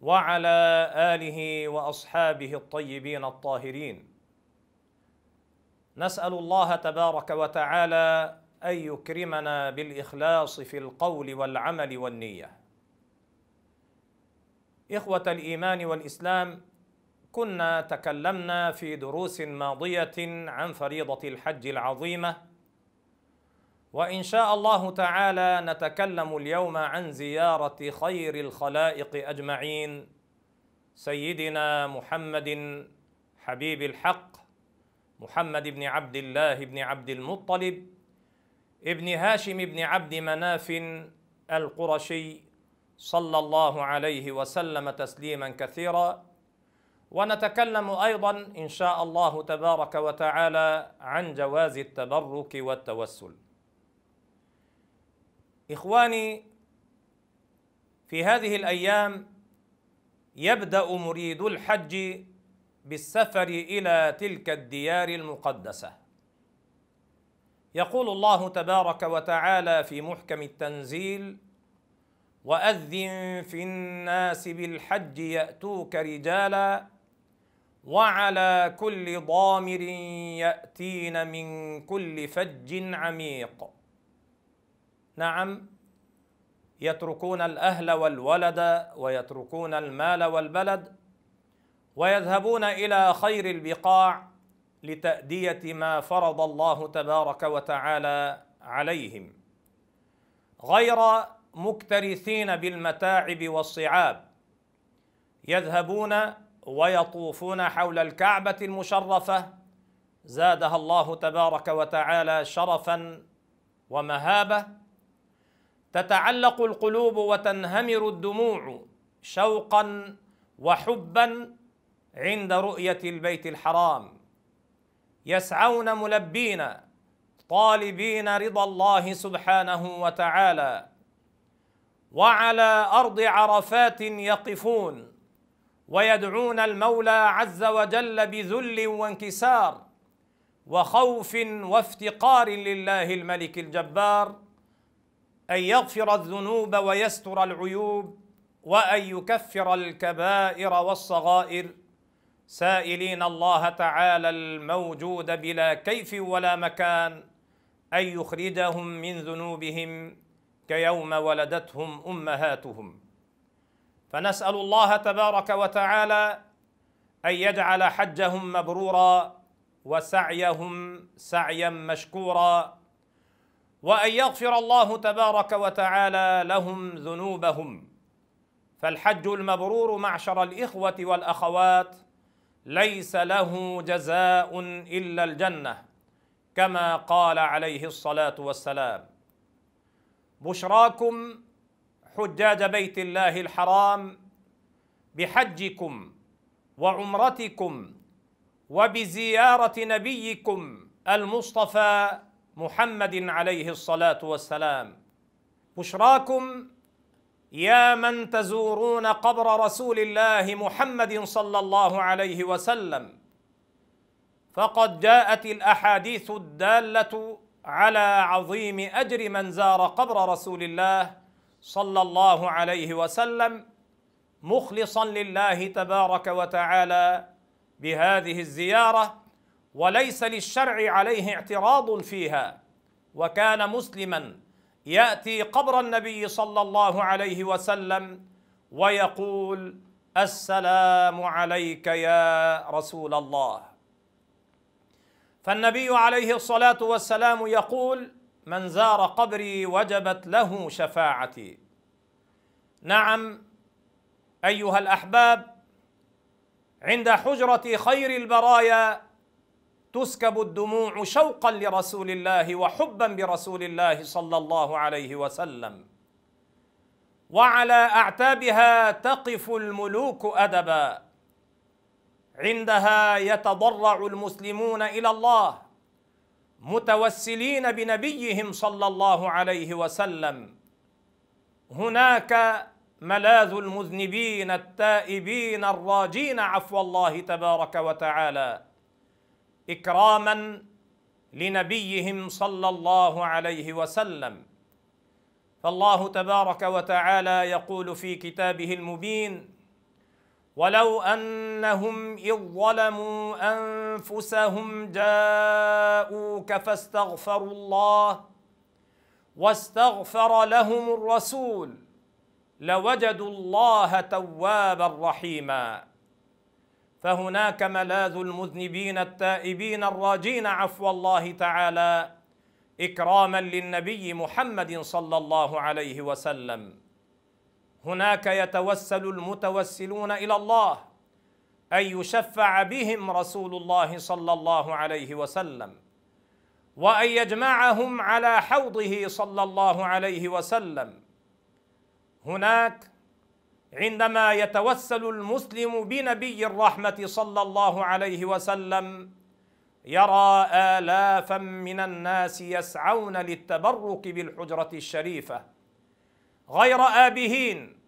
وعلى اله واصحابه الطيبين الطاهرين نسال الله تبارك وتعالى ان يكرمنا بالاخلاص في القول والعمل والنيه اخوه الايمان والاسلام كنا تكلمنا في دروس ماضيه عن فريضه الحج العظيمه وإن شاء الله تعالى نتكلم اليوم عن زيارة خير الخلائق أجمعين سيدنا محمد حبيب الحق محمد بن عبد الله بن عبد المطلب ابن هاشم بن عبد مناف القرشي صلى الله عليه وسلم تسليما كثيرا ونتكلم أيضا إن شاء الله تبارك وتعالى عن جواز التبرك والتوسل اخواني في هذه الايام يبدا مريد الحج بالسفر الى تلك الديار المقدسه يقول الله تبارك وتعالى في محكم التنزيل واذن في الناس بالحج ياتوك رجالا وعلى كل ضامر ياتين من كل فج عميق نعم يتركون الأهل والولد ويتركون المال والبلد ويذهبون إلى خير البقاع لتأدية ما فرض الله تبارك وتعالى عليهم غير مكترثين بالمتاعب والصعاب يذهبون ويطوفون حول الكعبة المشرفة زادها الله تبارك وتعالى شرفا ومهابه تتعلق القلوب وتنهمر الدموع شوقا وحبا عند رؤيه البيت الحرام يسعون ملبين طالبين رضا الله سبحانه وتعالى وعلى ارض عرفات يقفون ويدعون المولى عز وجل بذل وانكسار وخوف وافتقار لله الملك الجبار أن يغفر الذنوب ويستر العيوب وأن يكفر الكبائر والصغائر سائلين الله تعالى الموجود بلا كيف ولا مكان أن يخرجهم من ذنوبهم كيوم ولدتهم أمهاتهم فنسأل الله تبارك وتعالى أن يجعل حجهم مبرورا وسعيهم سعيا مشكورا وأن يغفر الله تبارك وتعالى لهم ذنوبهم فالحج المبرور معشر الإخوة والأخوات ليس له جزاء إلا الجنة كما قال عليه الصلاة والسلام بشراكم حجاج بيت الله الحرام بحجكم وعمرتكم وبزيارة نبيكم المصطفى محمد عليه الصلاه والسلام بشراكم يا من تزورون قبر رسول الله محمد صلى الله عليه وسلم فقد جاءت الاحاديث الداله على عظيم اجر من زار قبر رسول الله صلى الله عليه وسلم مخلصا لله تبارك وتعالى بهذه الزياره وليس للشرع عليه اعتراض فيها وكان مسلما ياتي قبر النبي صلى الله عليه وسلم ويقول السلام عليك يا رسول الله فالنبي عليه الصلاه والسلام يقول من زار قبري وجبت له شفاعتي نعم ايها الاحباب عند حجره خير البرايا تسكب الدموع شوقا لرسول الله وحبا برسول الله صلى الله عليه وسلم وعلى اعتابها تقف الملوك ادبا عندها يتضرع المسلمون الى الله متوسلين بنبيهم صلى الله عليه وسلم هناك ملاذ المذنبين التائبين الراجين عفو الله تبارك وتعالى إكراما لنبيهم صلى الله عليه وسلم فالله تبارك وتعالى يقول في كتابه المبين ولو أنهم إذ ظلموا أنفسهم جاءوك فاستغفروا الله واستغفر لهم الرسول لوجدوا الله توابا رحيما فهناك ملاذ المذنبين التائبين الراجين عفو الله تعالى إكراما للنبي محمد صلى الله عليه وسلم هناك يتوسل المتوسلون إلى الله أن يشفع بهم رسول الله صلى الله عليه وسلم وأن يجمعهم على حوضه صلى الله عليه وسلم هناك عندما يتوسل المسلم بنبي الرحمة صلى الله عليه وسلم يرى آلافا من الناس يسعون للتبرك بالحجرة الشريفة غير آبهين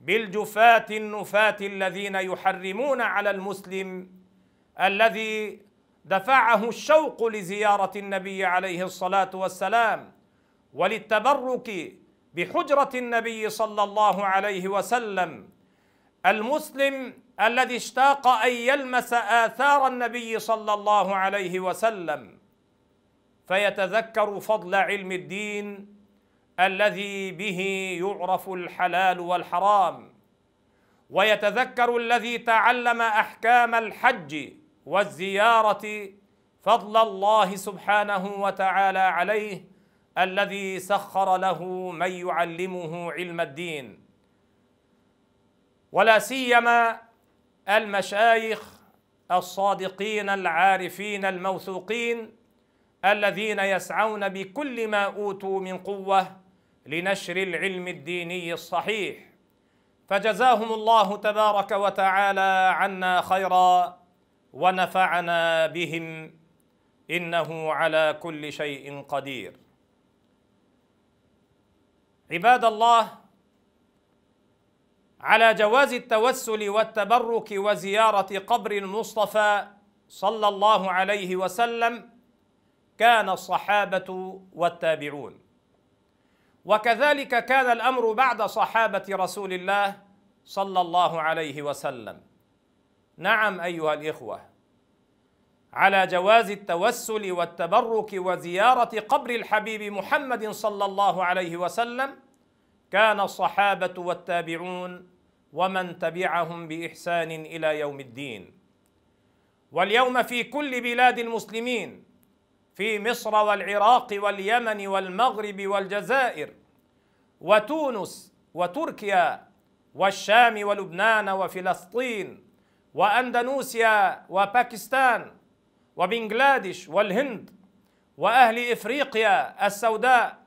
بالجفاة النفاة الذين يحرمون على المسلم الذي دفعه الشوق لزيارة النبي عليه الصلاة والسلام وللتبرك بحجرة النبي صلى الله عليه وسلم المسلم الذي اشتاق أن يلمس آثار النبي صلى الله عليه وسلم فيتذكر فضل علم الدين الذي به يعرف الحلال والحرام ويتذكر الذي تعلم أحكام الحج والزيارة فضل الله سبحانه وتعالى عليه الذي سخر له من يعلمه علم الدين ولا سيما المشايخ الصادقين العارفين الموثوقين الذين يسعون بكل ما اوتوا من قوه لنشر العلم الديني الصحيح فجزاهم الله تبارك وتعالى عنا خيرا ونفعنا بهم انه على كل شيء قدير عباد الله على جواز التوسل والتبرك وزيارة قبر المصطفى صلى الله عليه وسلم كان الصحابة والتابعون وكذلك كان الأمر بعد صحابة رسول الله صلى الله عليه وسلم نعم أيها الإخوة على جواز التوسل والتبرك وزيارة قبر الحبيب محمد صلى الله عليه وسلم كان الصحابة والتابعون ومن تبعهم بإحسان إلى يوم الدين واليوم في كل بلاد المسلمين في مصر والعراق واليمن والمغرب والجزائر وتونس وتركيا والشام ولبنان وفلسطين وأندنوسيا وباكستان وبنغلاديش والهند واهل افريقيا السوداء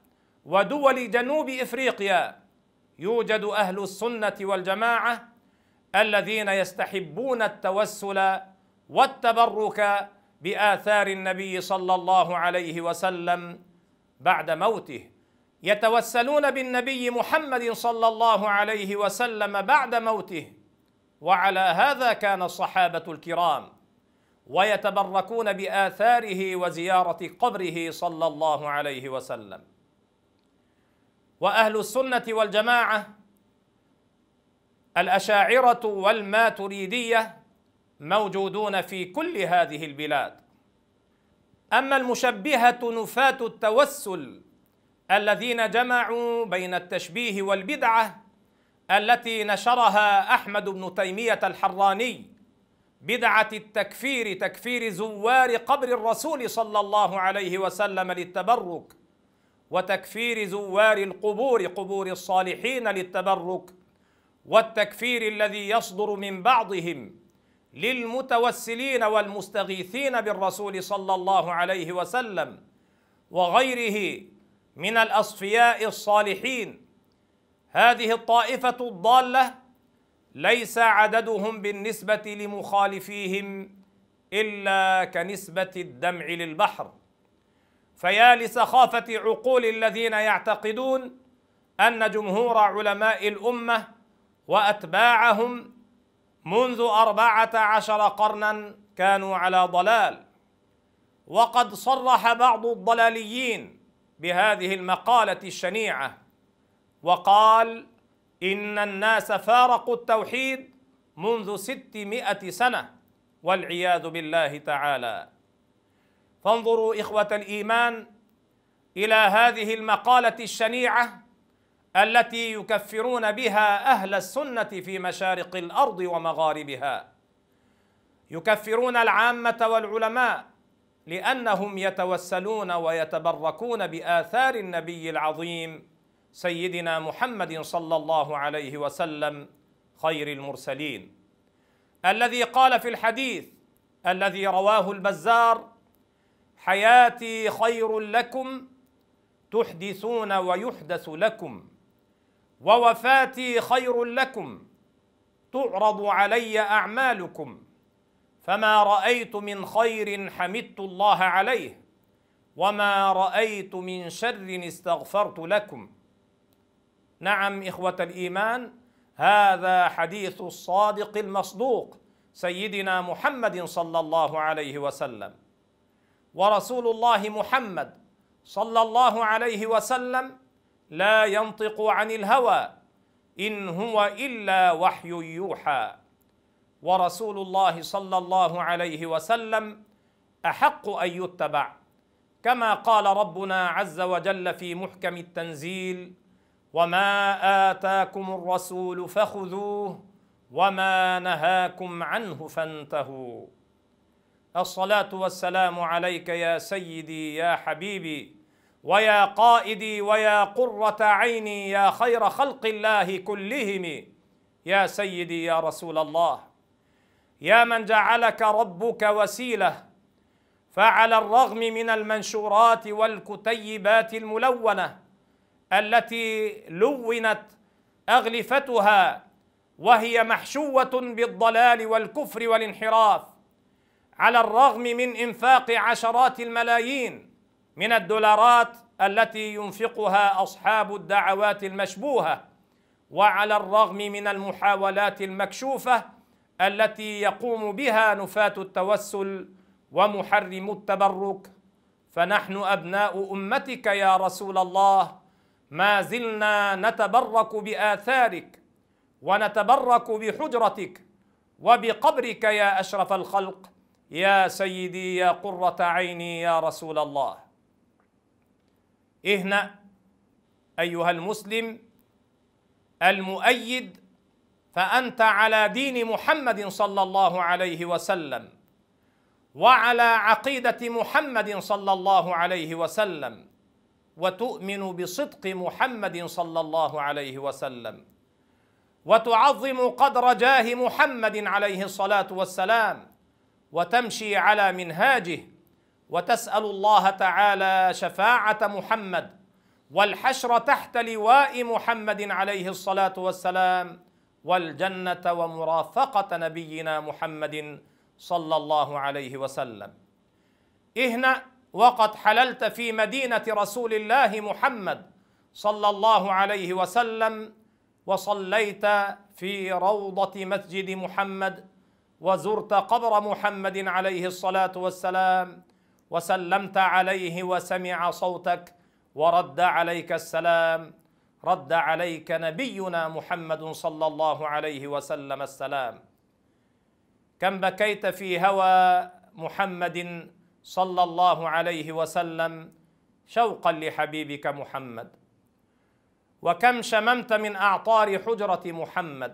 ودول جنوب افريقيا يوجد اهل السنه والجماعه الذين يستحبون التوسل والتبرك باثار النبي صلى الله عليه وسلم بعد موته يتوسلون بالنبي محمد صلى الله عليه وسلم بعد موته وعلى هذا كان الصحابه الكرام ويتبركون باثاره وزياره قبره صلى الله عليه وسلم واهل السنه والجماعه الاشاعره والماتريديه موجودون في كل هذه البلاد اما المشبهه نفاه التوسل الذين جمعوا بين التشبيه والبدعه التي نشرها احمد بن تيميه الحراني بدعة التكفير تكفير زوار قبر الرسول صلى الله عليه وسلم للتبرك وتكفير زوار القبور قبور الصالحين للتبرك والتكفير الذي يصدر من بعضهم للمتوسلين والمستغيثين بالرسول صلى الله عليه وسلم وغيره من الأصفياء الصالحين هذه الطائفة الضالة ليس عددهم بالنسبة لمخالفيهم إلا كنسبة الدمع للبحر فيا لسخافة عقول الذين يعتقدون أن جمهور علماء الأمة وأتباعهم منذ أربعة عشر قرنا كانوا على ضلال وقد صرح بعض الضلاليين بهذه المقالة الشنيعة وقال إن الناس فارقوا التوحيد منذ ستمائة سنة والعياذ بالله تعالى فانظروا إخوة الإيمان إلى هذه المقالة الشنيعة التي يكفرون بها أهل السنة في مشارق الأرض ومغاربها يكفرون العامة والعلماء لأنهم يتوسلون ويتبركون بآثار النبي العظيم سيدنا محمد صلى الله عليه وسلم خير المرسلين الذي قال في الحديث الذي رواه البزار حياتي خير لكم تحدثون ويحدث لكم ووفاتي خير لكم تعرض علي اعمالكم فما رايت من خير حمدت الله عليه وما رايت من شر استغفرت لكم نعم إخوة الإيمان هذا حديث الصادق المصدوق سيدنا محمد صلى الله عليه وسلم ورسول الله محمد صلى الله عليه وسلم لا ينطق عن الهوى إن هو إلا وحي يوحى ورسول الله صلى الله عليه وسلم أحق أن يتبع كما قال ربنا عز وجل في محكم التنزيل وما آتاكم الرسول فخذوه وما نهاكم عنه فانتهوا الصلاة والسلام عليك يا سيدي يا حبيبي ويا قائدي ويا قرة عيني يا خير خلق الله كلهم يا سيدي يا رسول الله يا من جعلك ربك وسيله فعلى الرغم من المنشورات والكتيبات الملونه التي لونت اغلفتها وهي محشوه بالضلال والكفر والانحراف على الرغم من انفاق عشرات الملايين من الدولارات التي ينفقها اصحاب الدعوات المشبوهه وعلى الرغم من المحاولات المكشوفه التي يقوم بها نفاه التوسل ومحرم التبرك فنحن ابناء امتك يا رسول الله ما زلنا نتبرك باثارك ونتبرك بحجرتك وبقبرك يا اشرف الخلق يا سيدي يا قره عيني يا رسول الله اهنا ايها المسلم المؤيد فانت على دين محمد صلى الله عليه وسلم وعلى عقيده محمد صلى الله عليه وسلم وتؤمن بصدق محمد صلى الله عليه وسلم وتعظم قدر جاه محمد عليه الصلاه والسلام وتمشي على منهاجه وتسال الله تعالى شفاعه محمد والحشر تحت لواء محمد عليه الصلاه والسلام والجنه ومرافقه نبينا محمد صلى الله عليه وسلم اهنا وقد حللت في مدينة رسول الله محمد صلى الله عليه وسلم وصليت في روضة مسجد محمد وزرت قبر محمد عليه الصلاة والسلام وسلمت عليه وسمع صوتك ورد عليك السلام رد عليك نبينا محمد صلى الله عليه وسلم السلام كم بكيت في هوى محمد صلى الله عليه وسلم شوقا لحبيبك محمد وكم شممت من اعطار حجره محمد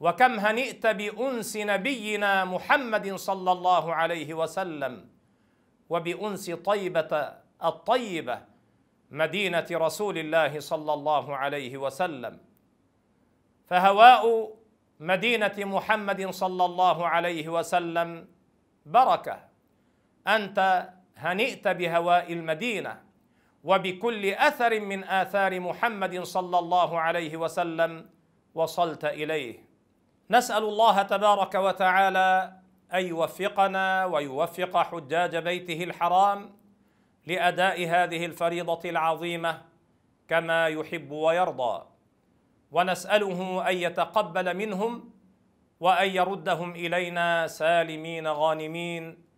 وكم هنئت بانس نبينا محمد صلى الله عليه وسلم وبانس طيبه الطيبه مدينه رسول الله صلى الله عليه وسلم فهواء مدينه محمد صلى الله عليه وسلم بركه أنت هنئت بهواء المدينة وبكل أثر من آثار محمد صلى الله عليه وسلم وصلت إليه نسأل الله تبارك وتعالى أن يوفقنا ويوفق حجاج بيته الحرام لأداء هذه الفريضة العظيمة كما يحب ويرضى ونسأله أن يتقبل منهم وأن يردهم إلينا سالمين غانمين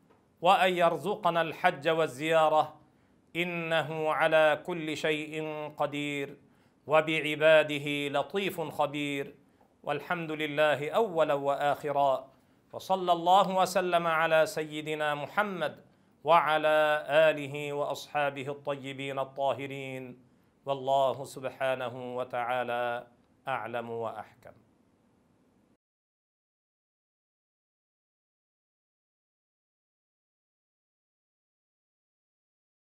وأن يرزقنا الحج والزيارة إنه على كل شيء قدير وبعباده لطيف خبير والحمد لله أولا وآخرا وصلى الله وسلم على سيدنا محمد وعلى آله وأصحابه الطيبين الطاهرين والله سبحانه وتعالى أعلم وأحكم